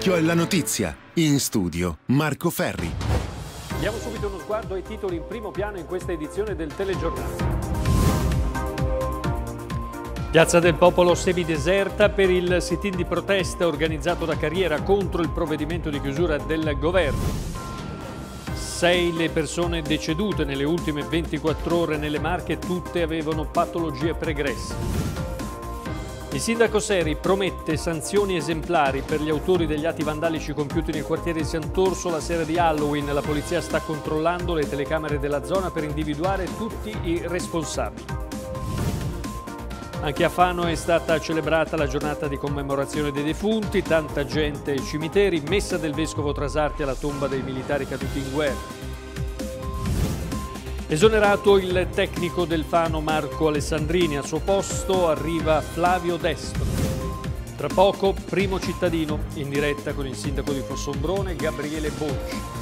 è la notizia. In studio Marco Ferri. Diamo subito uno sguardo ai titoli in primo piano in questa edizione del telegiornale. Piazza del Popolo semideserta per il sit-in di protesta organizzato da Carriera contro il provvedimento di chiusura del governo. Sei le persone decedute nelle ultime 24 ore nelle Marche, tutte avevano patologie pregresse. Il sindaco Seri promette sanzioni esemplari per gli autori degli atti vandalici compiuti nel quartiere di Sant'Orso la sera di Halloween. La polizia sta controllando le telecamere della zona per individuare tutti i responsabili. Anche a Fano è stata celebrata la giornata di commemorazione dei defunti, tanta gente ai cimiteri, messa del vescovo Trasarti alla tomba dei militari caduti in guerra. Esonerato il tecnico del Fano Marco Alessandrini, al suo posto arriva Flavio Destro. Tra poco primo cittadino in diretta con il sindaco di Fossombrone Gabriele Bocci.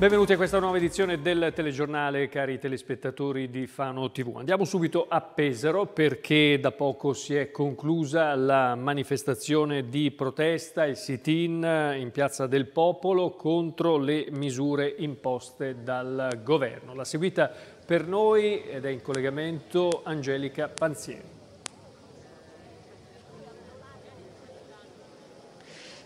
Benvenuti a questa nuova edizione del telegiornale, cari telespettatori di Fano TV. Andiamo subito a Pesaro perché da poco si è conclusa la manifestazione di protesta, il sit-in in Piazza del Popolo contro le misure imposte dal governo. La seguita per noi ed è in collegamento Angelica Panzieri.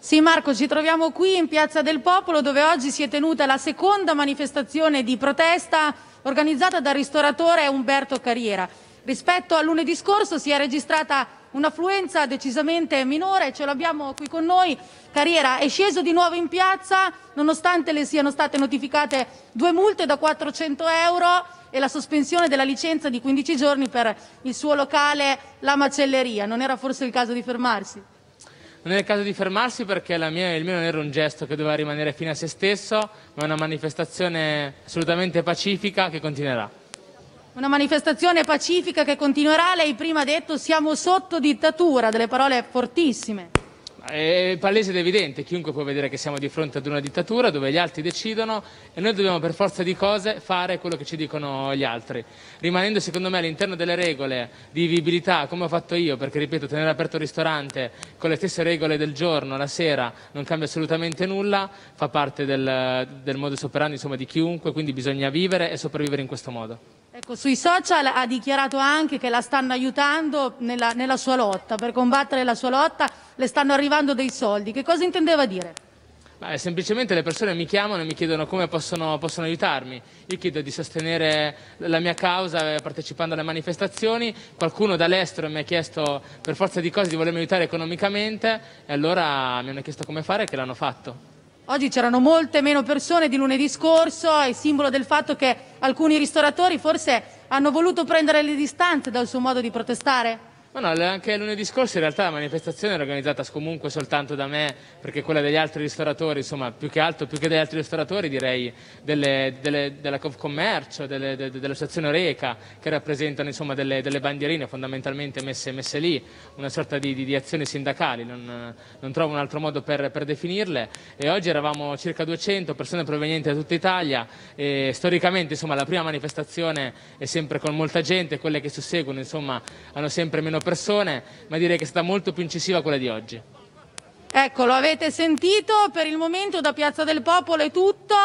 Sì Marco, ci troviamo qui in Piazza del Popolo dove oggi si è tenuta la seconda manifestazione di protesta organizzata dal ristoratore Umberto Carriera. Rispetto a lunedì scorso si è registrata un'affluenza decisamente minore, ce l'abbiamo qui con noi. Carriera è sceso di nuovo in piazza nonostante le siano state notificate due multe da 400 euro e la sospensione della licenza di 15 giorni per il suo locale La Macelleria. Non era forse il caso di fermarsi? Non è il caso di fermarsi perché mia, il mio non era un gesto che doveva rimanere fine a se stesso, ma una manifestazione assolutamente pacifica che continuerà. Una manifestazione pacifica che continuerà, lei prima ha detto siamo sotto dittatura, delle parole fortissime. È eh, palese ed evidente, chiunque può vedere che siamo di fronte ad una dittatura dove gli altri decidono e noi dobbiamo per forza di cose fare quello che ci dicono gli altri, rimanendo secondo me all'interno delle regole di vivibilità come ho fatto io, perché ripeto tenere aperto il ristorante con le stesse regole del giorno, la sera, non cambia assolutamente nulla, fa parte del, del modus operandi insomma, di chiunque, quindi bisogna vivere e sopravvivere in questo modo. Ecco, sui social ha dichiarato anche che la stanno aiutando nella, nella sua lotta, per combattere la sua lotta le stanno arrivando dei soldi. Che cosa intendeva dire? Beh, semplicemente le persone mi chiamano e mi chiedono come possono, possono, aiutarmi. Io chiedo di sostenere la mia causa eh, partecipando alle manifestazioni. Qualcuno dall'estero mi ha chiesto per forza di cose di volermi aiutare economicamente e allora mi hanno chiesto come fare e che l'hanno fatto. Oggi c'erano molte meno persone di lunedì scorso, è simbolo del fatto che alcuni ristoratori forse hanno voluto prendere le distanze dal suo modo di protestare. Ma no, anche lunedì scorso in realtà la manifestazione era organizzata comunque soltanto da me, perché quella degli altri ristoratori, insomma, più che altro, più che degli altri ristoratori direi delle, delle, della Confcommercio, delle, de, dell'associazione Reca, che rappresentano insomma, delle, delle, bandierine fondamentalmente messe, messe lì, una sorta di, di, di azioni sindacali, non, non, trovo un altro modo per, per, definirle. E oggi eravamo circa 200 persone provenienti da tutta Italia, e storicamente insomma, la prima manifestazione è sempre con molta gente, quelle che susseguono insomma, hanno sempre meno persone, ma direi che è stata molto più incisiva quella di oggi. Ecco, lo avete sentito, per il momento da Piazza del Popolo è tutto.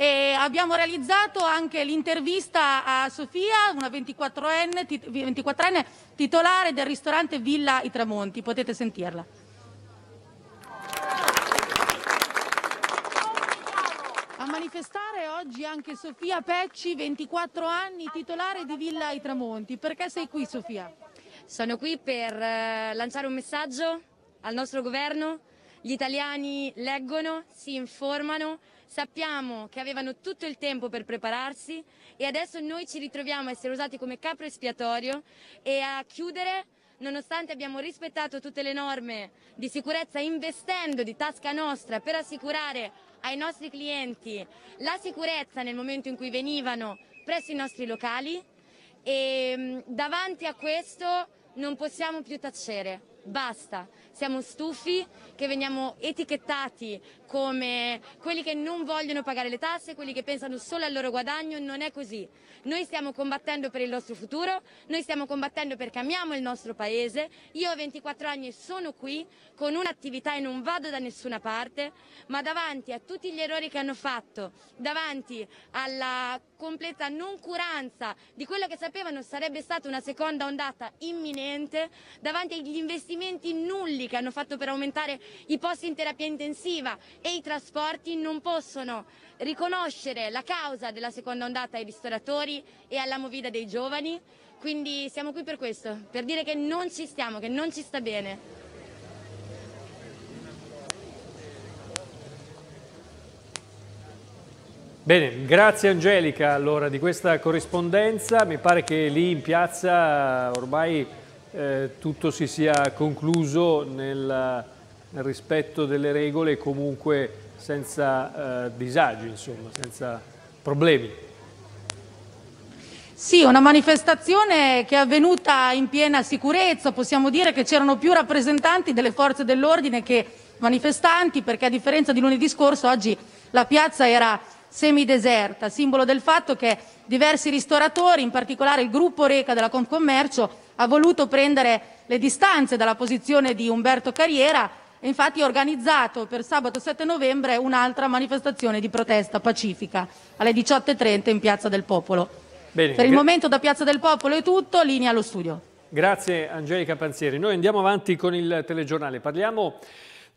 E abbiamo realizzato anche l'intervista a Sofia, una 24enne, 24enne, titolare del ristorante Villa I Tramonti. Potete sentirla. A manifestare oggi anche Sofia Pecci, 24 anni, titolare di Villa I Tramonti. Perché sei qui, Sofia? Sono qui per eh, lanciare un messaggio al nostro governo. Gli italiani leggono, si informano, sappiamo che avevano tutto il tempo per prepararsi e adesso noi ci ritroviamo a essere usati come capro espiatorio e a chiudere nonostante abbiamo rispettato tutte le norme di sicurezza investendo di tasca nostra per assicurare ai nostri clienti la sicurezza nel momento in cui venivano presso i nostri locali e ehm, davanti a questo non possiamo più tacere, basta. Siamo stufi che veniamo etichettati come quelli che non vogliono pagare le tasse, quelli che pensano solo al loro guadagno, non è così. Noi stiamo combattendo per il nostro futuro, noi stiamo combattendo perché amiamo il nostro paese. Io ho 24 anni e sono qui con un'attività e non vado da nessuna parte, ma davanti a tutti gli errori che hanno fatto, davanti alla completa noncuranza di quello che sapevano sarebbe stata una seconda ondata imminente, davanti agli investimenti nulli che hanno fatto per aumentare i posti in terapia intensiva e i trasporti non possono riconoscere la causa della seconda ondata ai ristoratori e alla movida dei giovani. Quindi siamo qui per questo, per dire che non ci stiamo, che non ci sta bene. Bene, grazie Angelica allora di questa corrispondenza, mi pare che lì in piazza ormai eh, tutto si sia concluso nel, nel, rispetto delle regole e comunque senza eh, disagi, insomma, senza problemi. Sì, una manifestazione che è avvenuta in piena sicurezza, possiamo dire che c'erano più rappresentanti delle forze dell'ordine che manifestanti perché a differenza di lunedì scorso oggi la piazza era semideserta, simbolo del fatto che diversi ristoratori, in particolare il gruppo Reca della Concommercio, ha voluto prendere le distanze dalla posizione di Umberto Carriera e infatti ha organizzato per sabato 7 novembre un'altra manifestazione di protesta pacifica alle 18.30 in Piazza del Popolo. Bene, per il momento da Piazza del Popolo è tutto, linea allo studio. Grazie Angelica Panzieri. Noi andiamo avanti con il telegiornale. Parliamo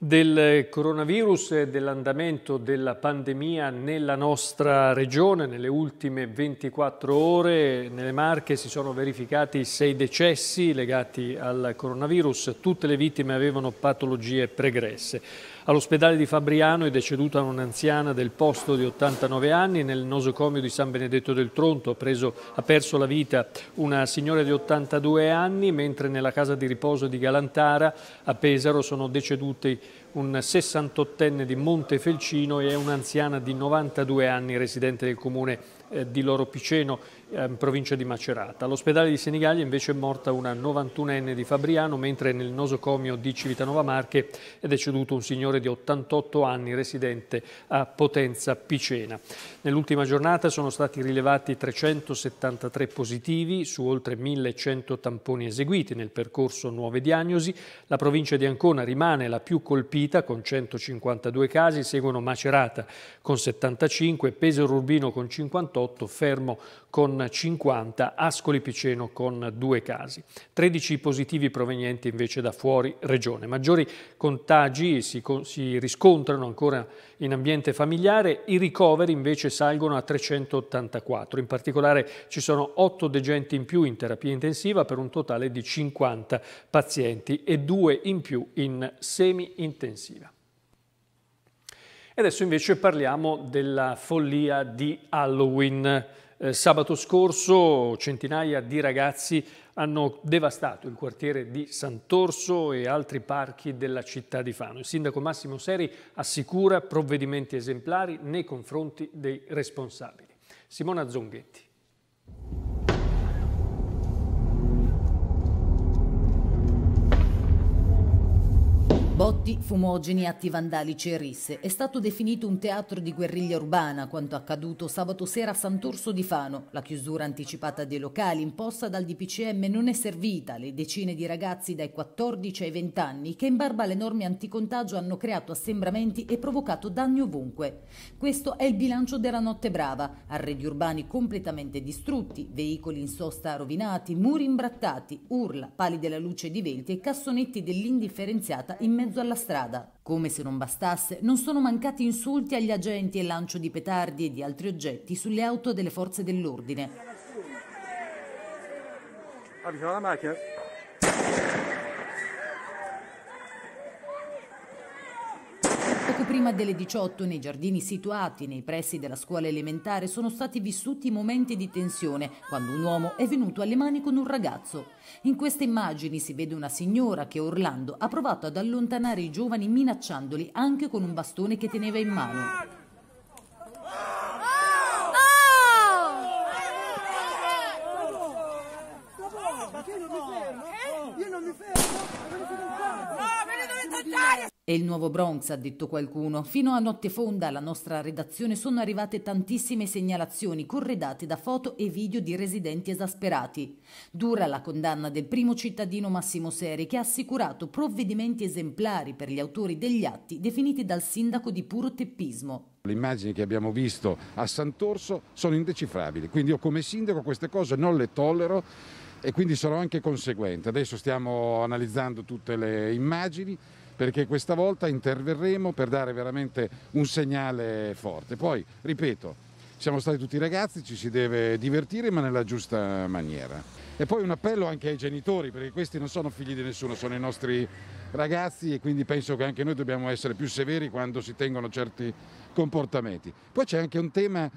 del coronavirus e dell'andamento della pandemia nella nostra regione. Nelle ultime 24 ore nelle Marche si sono verificati sei decessi legati al coronavirus. Tutte le vittime avevano patologie pregresse. All'ospedale di Fabriano è deceduta un'anziana del posto di 89 anni nel nosocomio di San Benedetto del Tronto. Preso, ha perso la vita una signora di 82 anni, mentre nella casa di riposo di Galantara a Pesaro sono deceduti un 68enne di Montefelcino e un'anziana di 92 anni residente del comune eh, di Loro Piceno. Ehm, provincia di Macerata. All'ospedale di Senigallia invece è morta una 91enne di Fabriano, mentre nel nosocomio di Civitanova Marche è deceduto un signore di 88 anni residente a Potenza Picena. Nell'ultima giornata sono stati rilevati 373 positivi su oltre 1100 tamponi eseguiti nel percorso nuove diagnosi. La provincia di Ancona rimane la più colpita con 152 casi, seguono Macerata con 75, Pesaro Urbino con 58, Fermo con 50, Ascoli Piceno con due casi. 13 positivi provenienti invece da fuori regione. Maggiori contagi si, si riscontrano ancora in ambiente familiare, i ricoveri invece salgono a 384. In particolare ci sono 8 degenti in più in terapia intensiva per un totale di 50 pazienti e 2 in più in semi-intensiva. E adesso invece parliamo della follia di Halloween. Eh, sabato scorso centinaia di ragazzi hanno devastato il quartiere di Sant'Orso e altri parchi della città di Fano. Il sindaco Massimo Seri assicura provvedimenti esemplari nei confronti dei responsabili. Simona Zonghetti. morti, fumogeni, atti vandalici e risse. È stato definito un teatro di guerriglia urbana quanto accaduto sabato sera a Sant'Orso di Fano. La chiusura anticipata dei locali imposta dal DPCM non è servita Le decine di ragazzi dai 14 ai 20 anni che in barba alle norme anticontagio hanno creato assembramenti e provocato danni ovunque. Questo è il bilancio della notte brava. Arredi urbani completamente distrutti, veicoli in sosta rovinati, muri imbrattati, urla, pali della luce di venti e cassonetti dell'indifferenziata in mezzo alla strada. Come se non bastasse, non sono mancati insulti agli agenti e lancio di petardi e di altri oggetti sulle auto delle forze dell'ordine. Arriva la macchina. Poco prima delle 18 nei giardini situati nei pressi della scuola elementare sono stati vissuti momenti di tensione quando un uomo è venuto alle mani con un ragazzo. In queste immagini si vede una signora che a Orlando ha provato ad allontanare i giovani minacciandoli anche con un bastone che teneva in mano. E il nuovo Bronx, ha detto qualcuno. Fino a notte fonda alla nostra redazione sono arrivate tantissime segnalazioni corredate da foto e video di residenti esasperati. Dura la condanna del primo cittadino Massimo Seri che ha assicurato provvedimenti esemplari per gli autori degli atti definiti dal sindaco di puro teppismo. Le immagini che abbiamo visto a Sant'Orso sono indecifrabili, quindi io come sindaco queste cose non le tollero e quindi sarò anche conseguente. Adesso stiamo analizzando tutte le immagini perché questa volta interverremo per dare veramente un segnale forte. Poi, ripeto, siamo stati tutti ragazzi, ci si deve divertire ma nella giusta maniera. E poi un appello anche ai genitori, perché questi non sono figli di nessuno, sono i nostri ragazzi e quindi penso che anche noi dobbiamo essere più severi quando si tengono certi comportamenti. Poi c'è anche un tema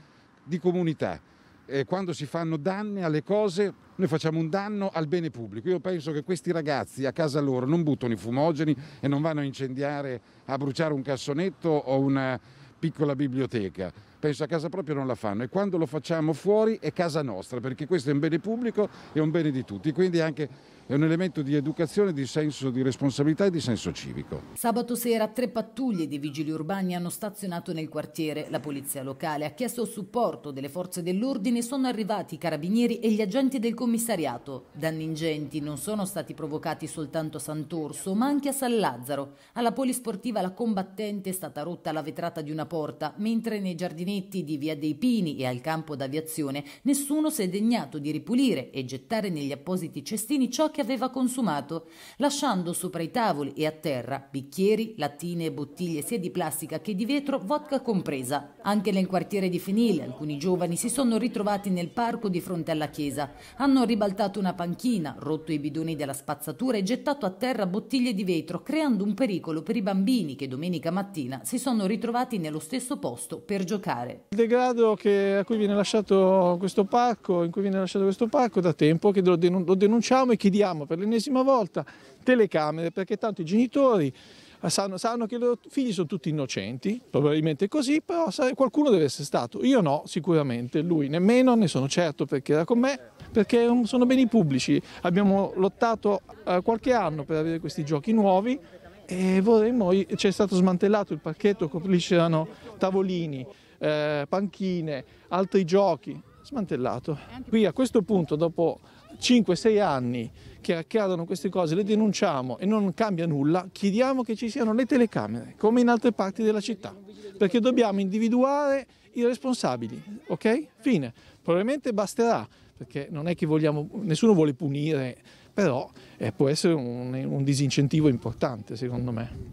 di comunità eh, quando si fanno danni alle cose, noi facciamo un danno al bene pubblico. Io penso che questi ragazzi a casa loro non buttano i fumogeni e non vanno a incendiare, a bruciare un cassonetto o una piccola biblioteca penso a casa propria non la fanno e quando lo facciamo fuori è casa nostra perché questo è un bene pubblico e un bene di tutti, quindi anche è un elemento di educazione, di senso di responsabilità e di senso civico. Sabato sera tre pattuglie dei vigili urbani hanno stazionato nel quartiere. La polizia locale ha chiesto il supporto delle forze dell'ordine e sono arrivati i carabinieri e gli agenti del commissariato. Danni ingenti non sono stati provocati soltanto a Sant'Orso ma anche a San Lazzaro. Alla polisportiva la combattente è stata rotta la vetrata di una porta mentre nei giardini salonetti di Via dei Pini e al campo d'aviazione, nessuno si è degnato di ripulire e gettare negli appositi cestini ciò che aveva consumato, lasciando sopra i tavoli e a terra bicchieri, lattine e bottiglie sia di plastica che di vetro, vodka compresa. Anche nel quartiere di Fenile alcuni giovani si sono ritrovati nel parco di fronte alla chiesa. Hanno ribaltato una panchina, rotto i bidoni della spazzatura e gettato a terra bottiglie di vetro, creando un pericolo per i bambini che domenica mattina si sono ritrovati nello stesso posto per giocare fare. Il degrado che, a cui viene lasciato questo parco, in cui viene lasciato questo parco da tempo, che lo denunciamo e chiediamo per l'ennesima volta telecamere, perché tanto i genitori eh, sanno, sanno che i loro figli sono tutti innocenti, probabilmente così, però qualcuno deve essere stato. Io no, sicuramente, lui nemmeno, ne sono certo perché era con me, perché sono beni pubblici. Abbiamo lottato eh, qualche anno per avere questi giochi nuovi e vorremmo, c'è stato smantellato il parchetto, lì c'erano tavolini, eh, panchine, altri giochi, smantellato. Qui a questo punto, dopo 5-6 anni che accadono queste cose, le denunciamo e non cambia nulla, chiediamo che ci siano le telecamere, come in altre parti della città, perché dobbiamo individuare i responsabili, ok? Fine. Probabilmente basterà, perché non è che vogliamo, nessuno vuole punire, però eh, può essere un, un disincentivo importante secondo me.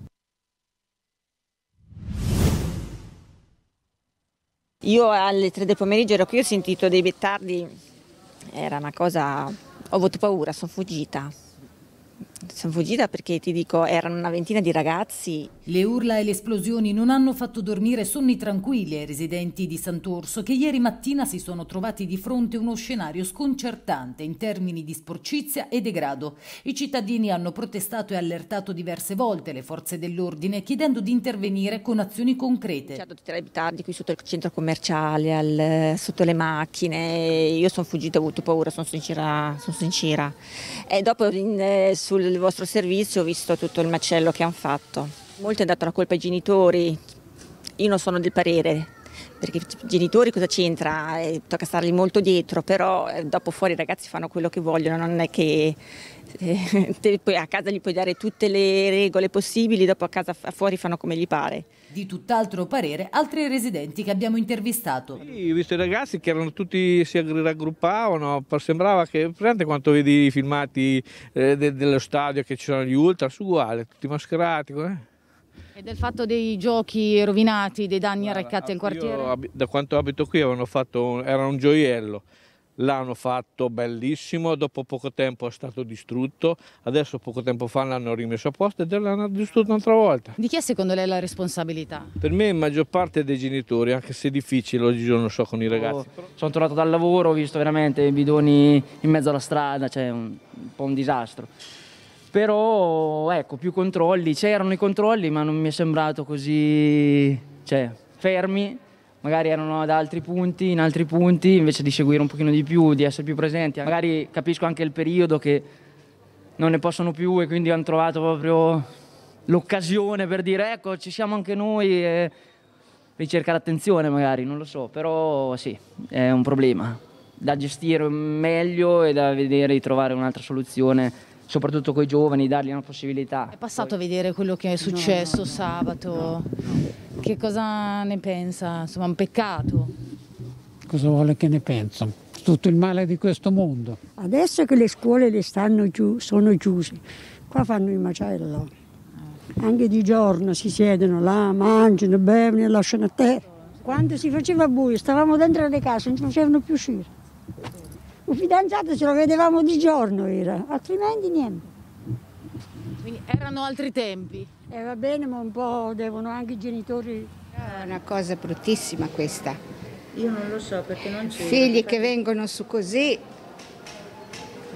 Io alle 3 del pomeriggio ero qui, ho sentito dei bettardi, era una cosa, ho avuto paura, sono fuggita sono fuggita perché ti dico erano una ventina di ragazzi. Le urla e le esplosioni non hanno fatto dormire sonni tranquilli ai residenti di Sant'Orso che ieri mattina si sono trovati di fronte a uno scenario sconcertante in termini di sporcizia e degrado. I cittadini hanno protestato e allertato diverse volte le forze dell'ordine chiedendo di intervenire con azioni concrete. C'è tutti i tardi qui sotto il centro commerciale, al, sotto le macchine, io sono fuggita, ho avuto paura, sono sincera. Sono sincera. E dopo in, eh, sul il vostro servizio visto tutto il macello che hanno fatto. Molte hanno dato la colpa ai genitori, io non sono del parere perché i genitori cosa c'entra? Eh, tocca stargli molto dietro, però eh, dopo fuori i ragazzi fanno quello che vogliono, non è che eh, poi a casa gli puoi dare tutte le regole possibili, dopo a casa fuori fanno come gli pare. Di tutt'altro parere altri residenti che abbiamo intervistato. Sì, ho visto i ragazzi che erano tutti, si raggruppavano, sembrava che, presente quanto vedi i filmati eh, de, dello stadio che ci sono gli ultras, uguale, tutti mascherati. Eh? E del fatto dei giochi rovinati, dei danni arrecati al quartiere? Io, da quanto abito qui fatto, era un gioiello, l'hanno fatto bellissimo, dopo poco tempo è stato distrutto, adesso poco tempo fa l'hanno rimesso a posto e l'hanno distrutto un'altra volta. Di chi è secondo lei la responsabilità? Per me in maggior parte dei genitori, anche se è difficile oggi giorno so con i oh, ragazzi. Oh, sono tornato dal lavoro, ho visto veramente i bidoni in mezzo alla strada, cioè un, un po' un disastro. Però ecco, più controlli, c'erano i controlli ma non mi è sembrato così, cioè, fermi, magari erano ad altri punti, in altri punti, invece di seguire un pochino di più, di essere più presenti. Magari capisco anche il periodo che non ne possono più e quindi hanno trovato proprio l'occasione per dire ecco ci siamo anche noi e ricercare attenzione magari, non lo so, però sì, è un problema da gestire meglio e da vedere di trovare un'altra soluzione soprattutto con i giovani, dargli una possibilità. È passato a vedere quello che è successo no, no, no, sabato, che cosa ne pensa? Insomma, un peccato. Cosa vuole che ne penso? Tutto il male di questo mondo. Adesso che le scuole le stanno giù, sono chiuse, qua fanno il macello. Anche di giorno si siedono là, mangiano, bevono e lasciano a terra. Quando si faceva buio, stavamo dentro le case, non ci facevano più uscire. Un fidanzato ce lo vedevamo di giorno era, altrimenti niente. Quindi erano altri tempi. E eh, va bene, ma un po' devono anche i genitori... È una cosa bruttissima questa. Io non lo so perché non c'è... Figli che vengono su così eh,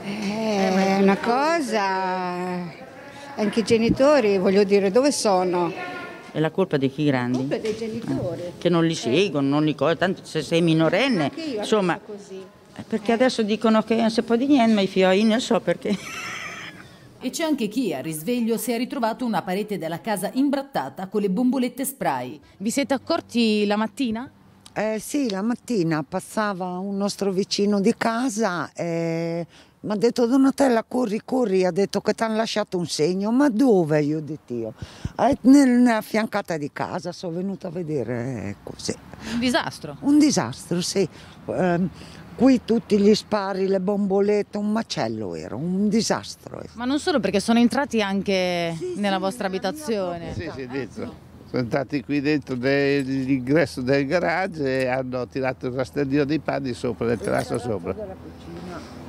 eh, è una cosa... Anche i genitori, voglio dire, dove sono? È la colpa di chi grandi? È colpa dei genitori. Eh, che non li eh. seguono, non li cogliono, tanto se sei minorenne, io insomma... Così. Perché adesso dicono che non si può di niente, ma i fiori non so perché. E c'è anche chi a risveglio si è ritrovato una parete della casa imbrattata con le bombolette spray. Vi siete accorti la mattina? Eh, sì, la mattina passava un nostro vicino di casa e mi ha detto Donatella corri, corri, ha detto che ti hanno lasciato un segno, ma dove io ho detto Eh, nella fiancata di casa sono venuta a vedere eh, così. Un disastro? Un disastro, sì. Eh, Qui tutti gli spari, le bombolette, un macello era, un disastro. Ma non solo perché sono entrati anche sì, nella sì, vostra nella abitazione. Sì, sì, dentro. Sono entrati qui dentro dell'ingresso del garage e hanno tirato il rastellino dei panni sopra, del terrazzo sopra.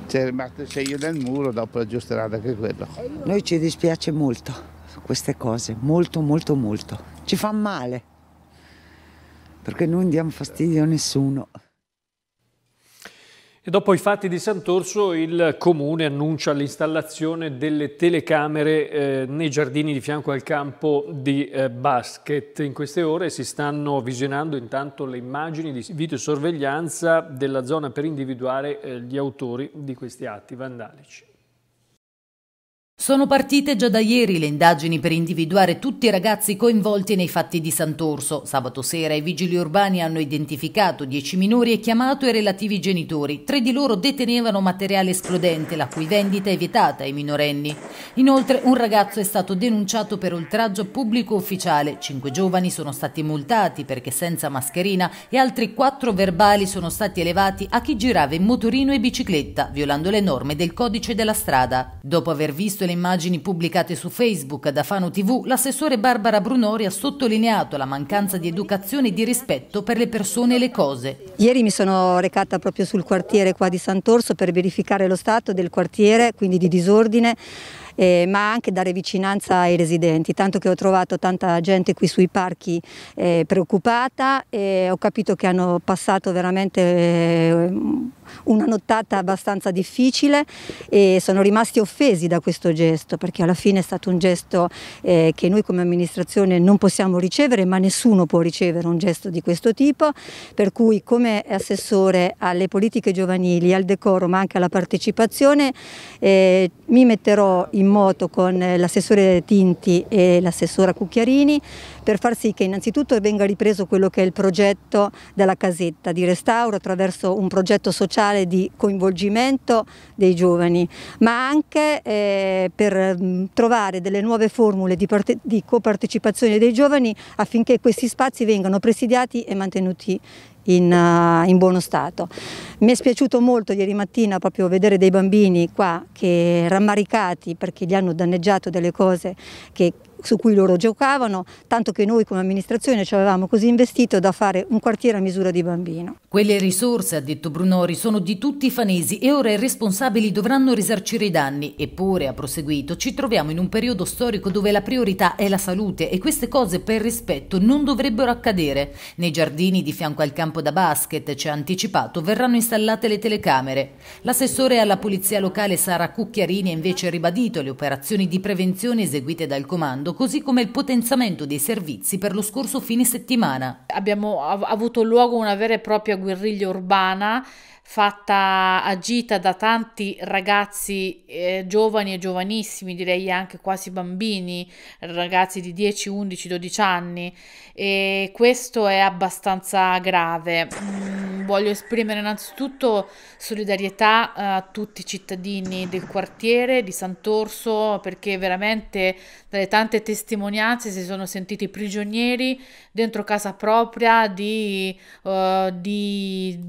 C'è rimasto il segno del muro, dopo aggiusteranno anche quello. Noi ci dispiace molto queste cose, molto molto molto. Ci fa male, perché noi non diamo fastidio a nessuno. E dopo i fatti di Sant'Orso il comune annuncia l'installazione delle telecamere eh, nei giardini di fianco al campo di eh, basket. In queste ore si stanno visionando intanto le immagini di videosorveglianza della zona per individuare eh, gli autori di questi atti vandalici. Sono partite già da ieri le indagini per individuare tutti i ragazzi coinvolti nei fatti di Sant'Orso. Sabato sera i vigili urbani hanno identificato 10 minori e chiamato i relativi genitori. Tre di loro detenevano materiale esplodente, la cui vendita è vietata ai minorenni. Inoltre un ragazzo è stato denunciato per oltraggio pubblico ufficiale. Cinque giovani sono stati multati perché senza mascherina e altri quattro verbali sono stati elevati a chi girava in motorino e bicicletta, violando le norme del codice della strada. Dopo aver visto le immagini pubblicate su Facebook da Fano TV, l'assessore Barbara Brunori ha sottolineato la mancanza di educazione e di rispetto per le persone e le cose. Ieri mi sono recata proprio sul quartiere qua di Sant'Orso per verificare lo stato del quartiere, quindi di disordine, eh, ma anche dare vicinanza ai residenti, tanto che ho trovato tanta gente qui sui parchi eh, preoccupata e ho capito che hanno passato veramente eh, una nottata abbastanza difficile e sono rimasti offesi da questo gesto perché alla fine è stato un gesto eh, che noi come amministrazione non possiamo ricevere ma nessuno può ricevere un gesto di questo tipo per cui come assessore alle politiche giovanili, al decoro ma anche alla partecipazione eh, mi metterò in moto con l'assessore Tinti e l'assessora Cucchiarini per far sì che innanzitutto venga ripreso quello che è il progetto della casetta di restauro attraverso un progetto sociale di coinvolgimento dei giovani, ma anche eh, per mm, trovare delle nuove formule di, di copartecipazione dei giovani affinché questi spazi vengano presidiati e mantenuti in, eh, in, buono stato. Mi è spiaciuto molto ieri mattina proprio vedere dei bambini qua che rammaricati perché gli hanno danneggiato delle cose che su cui loro giocavano, tanto che noi come amministrazione ci avevamo così investito da fare un quartiere a misura di bambino. Quelle risorse, ha detto Brunori, sono di tutti i fanesi e ora i responsabili dovranno risarcire i danni. Eppure, ha proseguito, ci troviamo in un periodo storico dove la priorità è la salute e queste cose per rispetto non dovrebbero accadere. Nei giardini di fianco al campo da basket, ci ha anticipato, verranno installate le telecamere. L'assessore alla polizia locale Sara Cucchiarini ha invece ribadito le operazioni di prevenzione eseguite dal comando, così come il potenziamento dei servizi per lo scorso fine settimana. Abbiamo av avuto luogo una vera e propria guida guerriglia urbana fatta agita da tanti ragazzi eh, giovani e giovanissimi, direi anche quasi bambini, ragazzi di 10, 11, 12 anni e questo è abbastanza grave. Mm, voglio esprimere innanzitutto solidarietà eh, a tutti i cittadini del quartiere di Sant'Orso perché veramente dalle tante testimonianze si sono sentiti prigionieri dentro casa propria di, uh, di,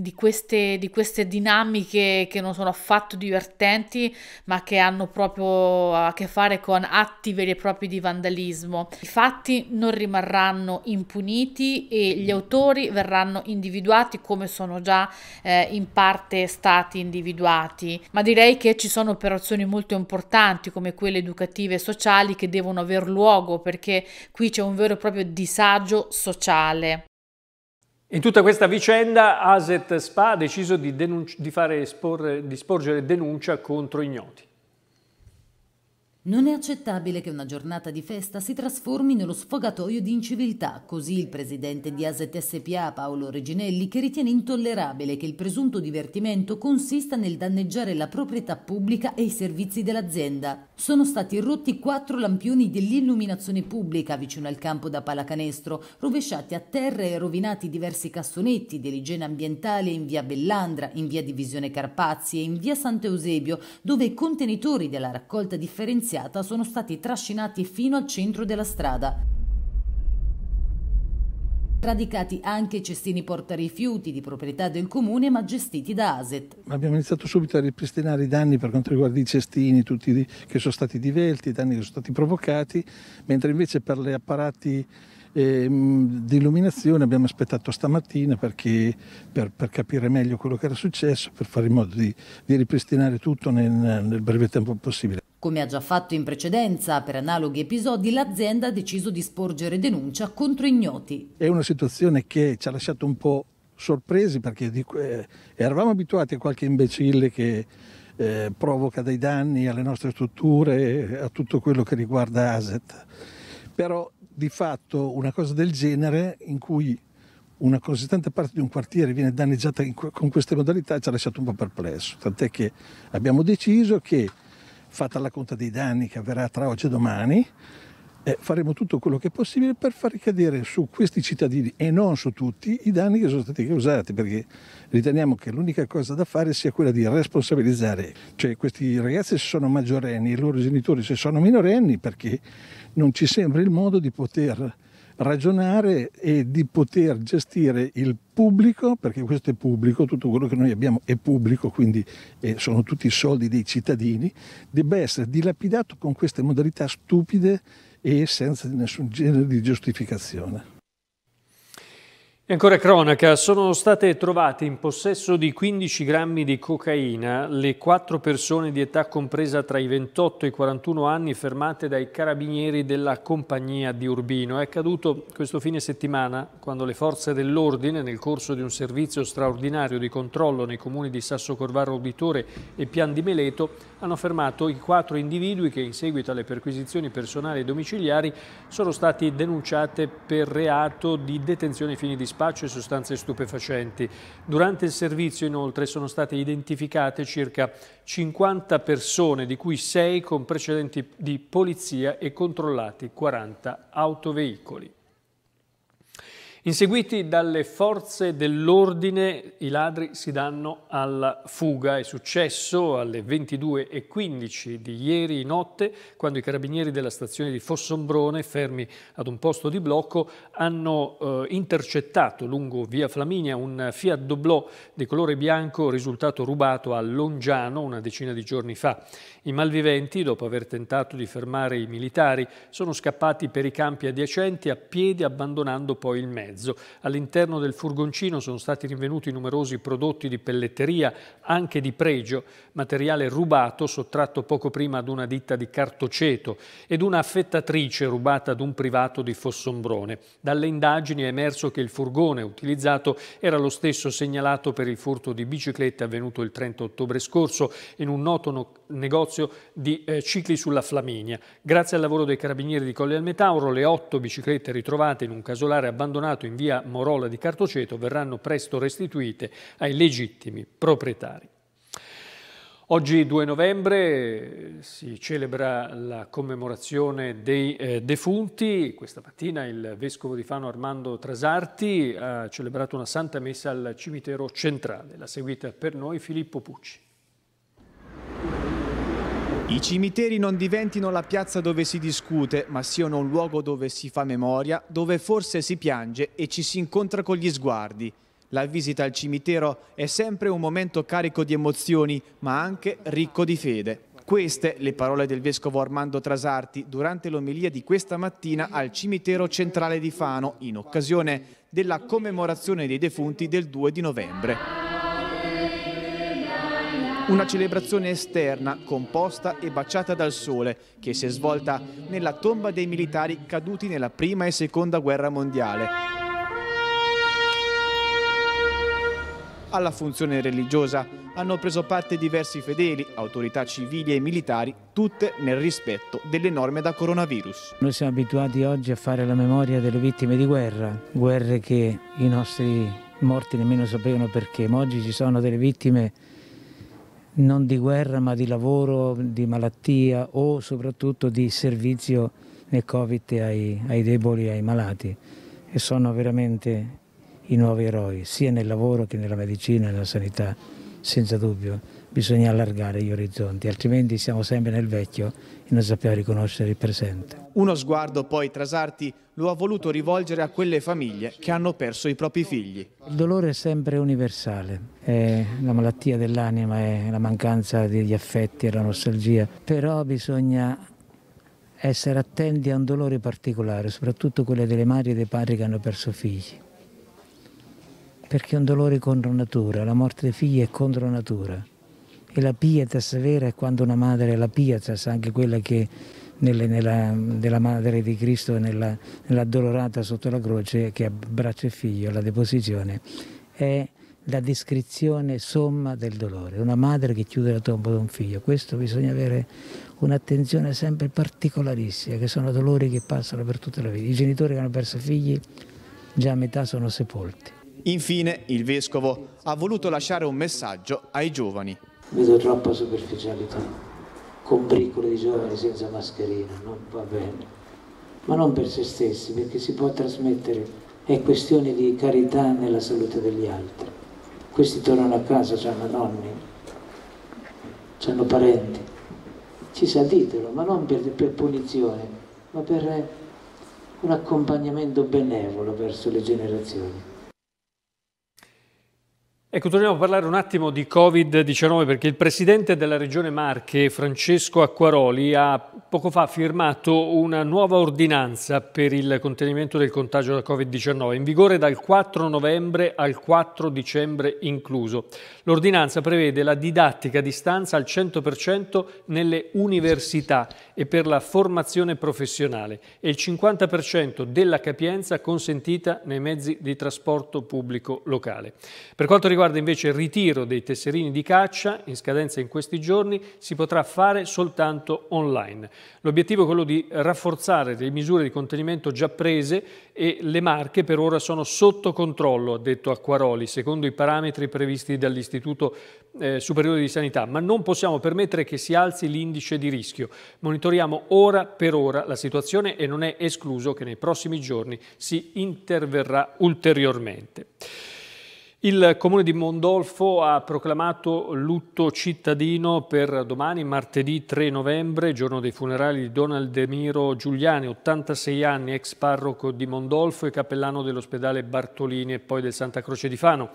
di queste di queste dinamiche che non sono affatto divertenti, ma che hanno proprio a che fare con atti veri e propri di vandalismo. I fatti non rimarranno impuniti e gli autori verranno individuati come sono già eh, in parte stati individuati. Ma direi che ci sono operazioni molto importanti come quelle educative e sociali che devono aver luogo perché qui c'è un vero e proprio disagio sociale. In tutta questa vicenda Aset Spa ha deciso di, di, fare, di sporgere denuncia contro ignoti. Non è accettabile che una giornata di festa si trasformi nello sfogatoio di inciviltà, così il presidente di Aset SPA Paolo Reginelli che ritiene intollerabile che il presunto divertimento consista nel danneggiare la proprietà pubblica e i servizi dell'azienda. Sono stati rotti quattro lampioni dell'illuminazione pubblica vicino al campo da palacanestro, rovesciati a terra e rovinati diversi cassonetti dell'igiene ambientale in via Bellandra, in via Divisione Carpazzi e in via Sant'Eusebio, dove i contenitori della raccolta differenziata licenziata sono stati trascinati fino al centro della strada. Radicati anche i cestini portarifiuti di proprietà del comune ma gestiti da ASET. Abbiamo iniziato subito a ripristinare i danni per quanto riguarda i cestini, tutti che sono stati divelti, i danni che sono stati provocati, mentre invece per gli apparati eh, di illuminazione abbiamo aspettato stamattina perché, per, per, capire meglio quello che era successo, per fare in modo di, di ripristinare tutto nel, nel breve tempo possibile. Come ha già fatto in precedenza per analoghi episodi, l'azienda ha deciso di sporgere denuncia contro ignoti. È una situazione che ci ha lasciato un po' sorpresi perché eh, eravamo abituati a qualche imbecille che eh, provoca dei danni alle nostre strutture, a tutto quello che riguarda ASET. Però di fatto una cosa del genere in cui una consistente parte di un quartiere viene danneggiata con queste modalità ci ha lasciato un po' perplesso, tant'è che abbiamo deciso che fatta la conta dei danni che avverrà tra oggi e domani, eh, faremo tutto quello che è possibile per far ricadere su questi cittadini e non su tutti i danni che sono stati causati, perché riteniamo che l'unica cosa da fare sia quella di responsabilizzare, cioè questi ragazzi se sono maggiorenni e i loro genitori se sono minorenni, perché non ci sembra il modo di poter ragionare e di poter gestire il pubblico, perché questo è pubblico, tutto quello che noi abbiamo è pubblico, quindi eh, sono tutti i soldi dei cittadini, debba essere dilapidato con queste modalità stupide e senza nessun genere di giustificazione. E ancora cronaca, sono state trovate in possesso di 15 grammi di cocaina le quattro persone di età compresa tra i 28 e i 41 anni fermate dai carabinieri della compagnia di Urbino. È accaduto questo fine settimana quando le forze dell'ordine, nel corso di un servizio straordinario di controllo nei comuni di Sasso Corvaro Uditore e Pian di Meleto, hanno fermato i quattro individui che in seguito alle perquisizioni personali e domiciliari sono stati denunciati per reato di detenzione ai fini di spaccio e sostanze stupefacenti. Durante il servizio inoltre sono state identificate circa 50 persone, di cui 6 con precedenti di polizia e controllati 40 autoveicoli. Inseguiti dalle forze dell'ordine, i ladri si danno alla fuga. È successo alle 22.15 di ieri notte, quando i carabinieri della stazione di Fossombrone, fermi ad un posto di blocco, hanno eh, intercettato lungo via Flaminia un Fiat Doblò di colore bianco risultato rubato a Longiano una decina di giorni fa. I malviventi, dopo aver tentato di fermare i militari, sono scappati per i campi adiacenti a piedi, abbandonando poi il mezzo mezzo. All'interno del furgoncino sono stati rinvenuti numerosi prodotti di pelletteria, anche di pregio, materiale rubato sottratto poco prima ad una ditta di cartoceto ed una affettatrice rubata ad un privato di Fossombrone. Dalle indagini è emerso che il furgone utilizzato era lo stesso segnalato per il furto di biciclette avvenuto il 30 ottobre scorso in un noto no negozio di eh, cicli sulla Flaminia. Grazie al lavoro dei carabinieri di Colle al Metauro, le otto biciclette ritrovate in un casolare abbandonato trovato in via Morola di Cartoceto verranno presto restituite ai legittimi proprietari. Oggi 2 novembre si celebra la commemorazione dei eh, defunti. Questa mattina il vescovo di Fano Armando Trasarti ha celebrato una santa messa al cimitero centrale. La seguita per noi Filippo Pucci. I cimiteri non diventino la piazza dove si discute, ma siano un luogo dove si fa memoria, dove forse si piange e ci si incontra con gli sguardi. La visita al cimitero è sempre un momento carico di emozioni, ma anche ricco di fede. Queste le parole del vescovo Armando Trasarti durante l'omelia di questa mattina al cimitero centrale di Fano in occasione della commemorazione dei defunti del 2 di novembre. Una celebrazione esterna composta e baciata dal sole che si è svolta nella tomba dei militari caduti nella prima e seconda guerra mondiale. Alla funzione religiosa hanno preso parte diversi fedeli, autorità civili e militari, tutte nel rispetto delle norme da coronavirus. Noi siamo abituati oggi a fare la memoria delle vittime di guerra, guerre che i nostri morti nemmeno sapevano perché, ma oggi ci sono delle vittime non di guerra ma di lavoro, di malattia o soprattutto di servizio nel Covid ai, ai deboli, ai malati e sono veramente i nuovi eroi, sia nel lavoro che nella medicina e nella sanità, senza dubbio. Bisogna allargare gli orizzonti, altrimenti siamo sempre nel vecchio e non sappiamo riconoscere il presente. Uno sguardo poi Trasarti lo ha voluto rivolgere a quelle famiglie che hanno perso i propri figli. Il dolore è sempre universale, è la malattia dell'anima è la mancanza degli affetti e la nostalgia, però bisogna essere attenti a un dolore particolare, soprattutto quello delle madri e dei padri che hanno perso figli. Perché è un dolore contro natura, la morte dei figli è contro natura e la pietas vera è quando una madre è la pietas, anche quella che nelle, nella, della madre di Cristo nella, nell'addolorata sotto la croce che abbraccia il figlio alla deposizione, è la descrizione somma del dolore, una madre che chiude la tomba di un figlio. Questo bisogna avere un'attenzione sempre particolarissima, che sono dolori che passano per tutta la vita. I genitori che hanno perso figli già a metà sono sepolti. Infine il Vescovo ha voluto lasciare un messaggio ai giovani vedo troppa superficialità, con combricole di giovani senza mascherina, non va bene. Ma non per se stessi, perché si può trasmettere, è questione di carità nella salute degli altri. Questi tornano a casa, hanno nonni, hanno parenti. Ci sa ditelo, ma non per, per punizione, ma per un accompagnamento benevolo verso le generazioni. Ecco, torniamo a parlare un attimo di Covid-19 perché il presidente della regione Marche, Francesco Acquaroli, ha poco fa firmato una nuova ordinanza per il contenimento del contagio da Covid-19, in vigore dal 4 novembre al 4 dicembre incluso. L'ordinanza prevede la didattica a distanza al 100% nelle università e per la formazione professionale e il 50% della capienza consentita nei mezzi di trasporto pubblico locale. Per quanto riguarda invece il ritiro dei tesserini di caccia, in scadenza in questi giorni, si potrà fare soltanto online. L'obiettivo è quello di rafforzare le misure di contenimento già prese e le marche per ora sono sotto controllo, ha detto Acquaroli, secondo i parametri previsti dall'Istituto eh, Superiore di Sanità, ma non possiamo permettere che si alzi l'indice di rischio. Monitoriamo ora per ora la situazione e non è escluso che nei prossimi giorni si interverrà ulteriormente. Il comune di Mondolfo ha proclamato lutto cittadino per domani, martedì 3 novembre, giorno dei funerali di Donald De Miro Giuliani, 86 anni, ex parroco di Mondolfo e cappellano dell'ospedale Bartolini e poi del Santa Croce di Fano.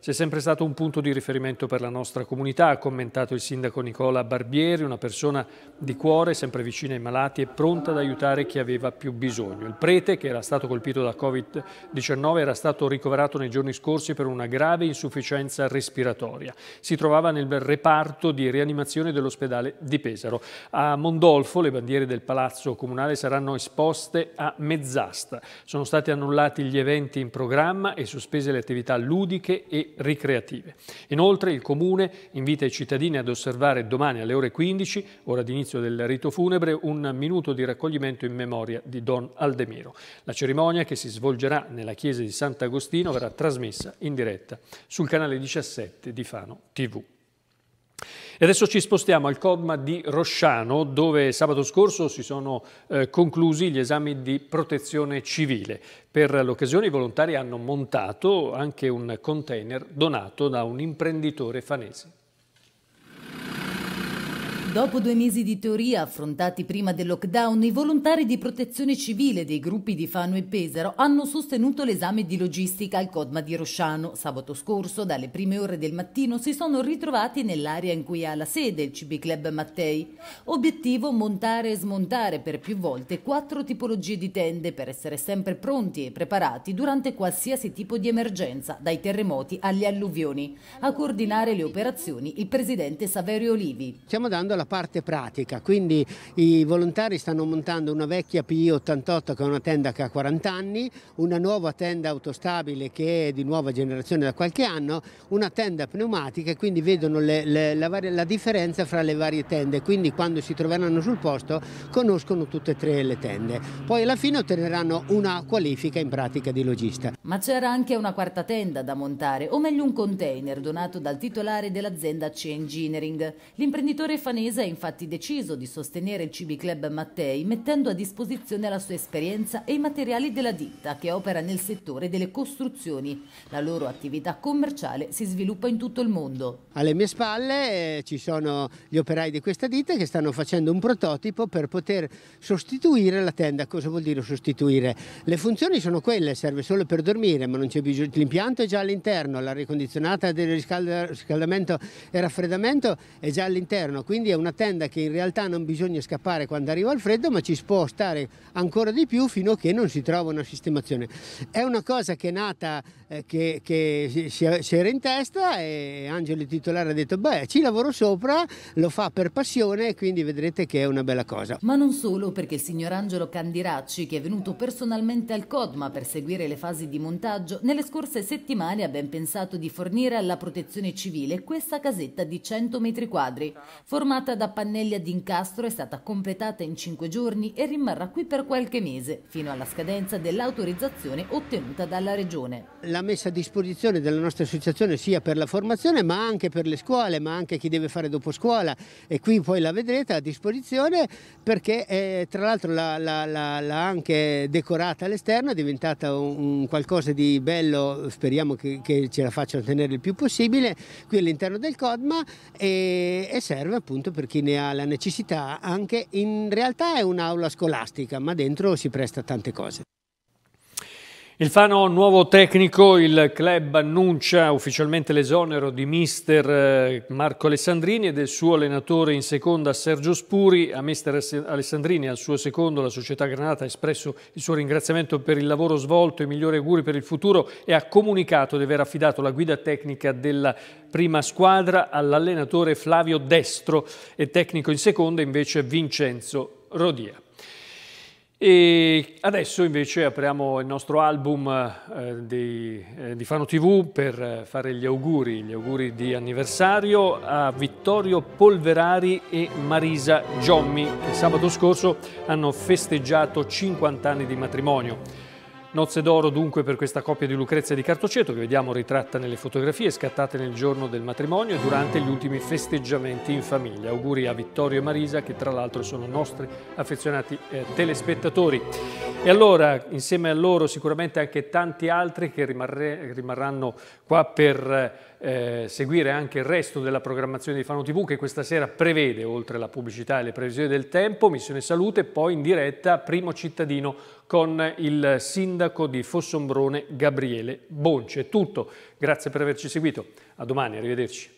C'è sempre stato un punto di riferimento per la nostra comunità, ha commentato il sindaco Nicola Barbieri, una persona di cuore, sempre vicina ai malati e pronta ad aiutare chi aveva più bisogno. Il prete, che era stato colpito da Covid-19, era stato ricoverato nei giorni scorsi per una grave insufficienza respiratoria. Si trovava nel reparto di rianimazione dell'ospedale di Pesaro. A Mondolfo le bandiere del Palazzo Comunale saranno esposte a mezz'asta. Sono stati annullati gli eventi in programma e sospese le attività ludiche e ricreative. Inoltre il Comune invita i cittadini ad osservare domani alle ore 15, ora d'inizio del rito funebre, un minuto di raccoglimento in memoria di Don Aldemiro. La cerimonia che si svolgerà nella chiesa di Sant'Agostino verrà trasmessa in diretta sul canale 17 di Fano TV. E adesso ci spostiamo al CODMA di Rosciano, dove sabato scorso si sono eh, conclusi gli esami di protezione civile. Per l'occasione i volontari hanno montato anche un container donato da un imprenditore fanese. Dopo due mesi di teoria affrontati prima del lockdown, i volontari di protezione civile dei gruppi di Fano e Pesaro hanno sostenuto l'esame di logistica al Codma di Rosciano. Sabato scorso, dalle prime ore del mattino, si sono ritrovati nell'area in cui ha la sede il CB Club Mattei. Obiettivo montare e smontare per più volte quattro tipologie di tende per essere sempre pronti e preparati durante qualsiasi tipo di emergenza, dai terremoti alle alluvioni. A coordinare le operazioni il presidente Saverio Olivi. Stiamo dando la parte pratica, quindi i volontari stanno montando una vecchia PI88 che è una tenda che ha 40 anni, una nuova tenda autostabile che è di nuova generazione da qualche anno, una tenda pneumatica e quindi vedono le, le, la, la differenza fra le varie tende, quindi quando si troveranno sul posto conoscono tutte e tre le tende. Poi alla fine otterranno una qualifica in pratica di logista. Ma c'era anche una quarta tenda da montare, o meglio un container donato dal titolare dell'azienda C Engineering. L'imprenditore Faneo Cremonese ha infatti deciso di sostenere il CB Club Mattei mettendo a disposizione la sua esperienza e i materiali della ditta che opera nel settore delle costruzioni. La loro attività commerciale si sviluppa in tutto il mondo. Alle mie spalle eh, ci sono gli operai di questa ditta che stanno facendo un prototipo per poter sostituire la tenda. Cosa vuol dire sostituire? Le funzioni sono quelle, serve solo per dormire, ma non c'è bisogno. L'impianto è già all'interno, la ricondizionata del riscaldamento e raffreddamento è già all'interno, quindi è una tenda che in realtà non bisogna scappare quando arriva il freddo, ma ci si può stare ancora di più fino a che non si trova una sistemazione. È una cosa che è nata, eh, che, che si, si, era in testa e Angelo il titolare ha detto, beh, ci lavoro sopra, lo fa per passione e quindi vedrete che è una bella cosa. Ma non solo perché il signor Angelo Candiracci, che è venuto personalmente al CODMA per seguire le fasi di montaggio, nelle scorse settimane ha ben pensato di fornire alla protezione civile questa casetta di 100 metri quadri, formata giornata da Pannelli ad Incastro è stata completata in cinque giorni e rimarrà qui per qualche mese, fino alla scadenza dell'autorizzazione ottenuta dalla Regione. La messa a disposizione della nostra associazione sia per la formazione ma anche per le scuole, ma anche chi deve fare dopo scuola e qui poi la vedrete a disposizione perché eh, tra l'altro l'ha anche decorata all'esterno, è diventata un, un, qualcosa di bello, speriamo che, che ce la facciano tenere il più possibile, qui all'interno del CODMA e, e serve appunto per per chi ne ha la necessità, anche in realtà è un'aula scolastica, ma dentro si presta a tante cose. Il Fano nuovo tecnico, il club annuncia ufficialmente l'esonero di mister eh, Marco Alessandrini e del suo allenatore in seconda Sergio Spuri. A mister Alessandrini e al suo secondo la società Granata ha espresso il suo ringraziamento per il lavoro svolto e i migliori auguri per il futuro e ha comunicato di aver affidato la guida tecnica della prima squadra all'allenatore Flavio Destro e tecnico in seconda invece Vincenzo Rodia. E adesso invece apriamo il nostro album eh, di, eh, di, Fano TV per eh, fare gli auguri, gli auguri di anniversario a Vittorio Polverari e Marisa Giommi che sabato scorso hanno festeggiato 50 anni di matrimonio. Nozze d'oro dunque per questa coppia di Lucrezia di Cartoceto che vediamo ritratta nelle fotografie scattate nel giorno del matrimonio e durante gli ultimi festeggiamenti in famiglia. Auguri a Vittorio e Marisa che tra l'altro sono nostri affezionati eh, telespettatori. E allora insieme a loro sicuramente anche tanti altri che rimarranno qua per... Eh, eh, seguire anche il resto della programmazione di Fano TV che questa sera prevede, oltre alla pubblicità e le previsioni del tempo, Missione Salute, e poi in diretta Primo Cittadino con il sindaco di Fossombrone Gabriele Bonce. È tutto, grazie per averci seguito, a domani, arrivederci.